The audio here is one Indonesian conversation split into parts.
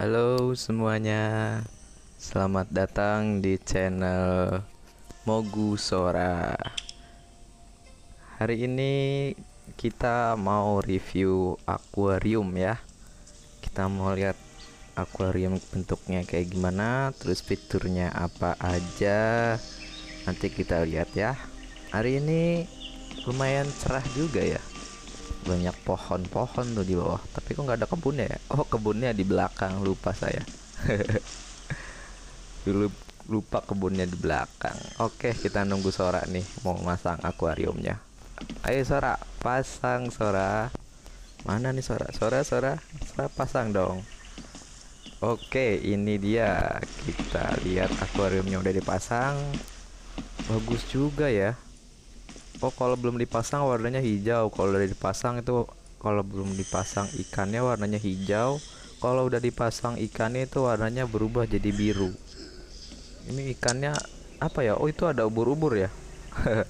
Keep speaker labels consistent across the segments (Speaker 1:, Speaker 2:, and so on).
Speaker 1: Halo semuanya, selamat datang di channel Mogu Sora. Hari ini kita mau review akuarium ya. Kita mau lihat akuarium bentuknya kayak gimana, terus fiturnya apa aja. Nanti kita lihat ya. Hari ini lumayan cerah juga ya banyak pohon-pohon tuh di bawah tapi kok nggak ada kebunnya ya oh kebunnya di belakang lupa saya dulu lupa kebunnya di belakang oke kita nunggu Sora nih mau masang akuariumnya ayo Sora pasang Sora mana nih Sora Sora Sora Sora pasang dong oke ini dia kita lihat akuariumnya udah dipasang bagus juga ya oh kalau belum dipasang warnanya hijau kalau udah dipasang itu kalau belum dipasang ikannya warnanya hijau kalau udah dipasang ikannya itu warnanya berubah jadi biru ini ikannya apa ya oh itu ada ubur-ubur ya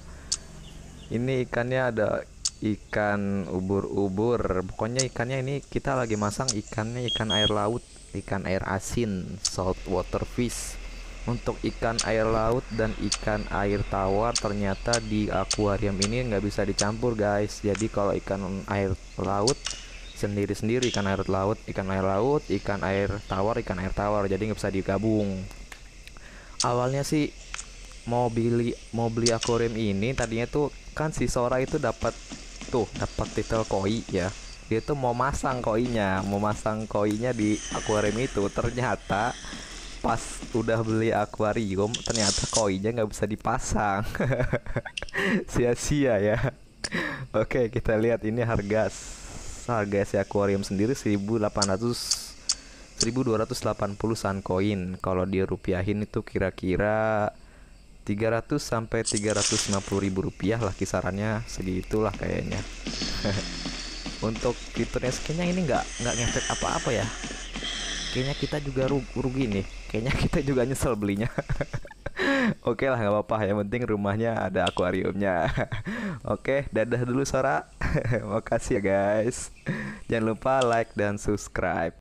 Speaker 1: ini ikannya ada ikan ubur-ubur pokoknya ikannya ini kita lagi masang ikannya ikan air laut ikan air asin salt water fish untuk ikan air laut dan ikan air tawar ternyata di akuarium ini nggak bisa dicampur guys jadi kalau ikan air laut sendiri-sendiri ikan air laut ikan air laut ikan air tawar ikan air tawar jadi nggak bisa digabung awalnya sih mau beli mau beli akuarium ini tadinya tuh kan si Sora itu dapat tuh dapat title koi ya dia tuh mau masang koinya mau masang koinya di akuarium itu ternyata pas udah beli akuarium ternyata koinnya nggak bisa dipasang sia-sia ya oke kita lihat ini harga harga si akuarium sendiri 1800 1280 sun koin kalau dirupiahin itu kira-kira 300 sampai 350 ribu rupiah lah kisarannya segitulah kayaknya untuk fiturnya skinnya ini nggak nggak ngefek apa-apa ya kayaknya kita juga rugi nih kayaknya kita juga nyesel belinya Oke okay lah nggak apa-apa yang penting rumahnya ada akuariumnya. Oke, okay, dadah dulu Sora. Makasih ya guys. Jangan lupa like dan subscribe.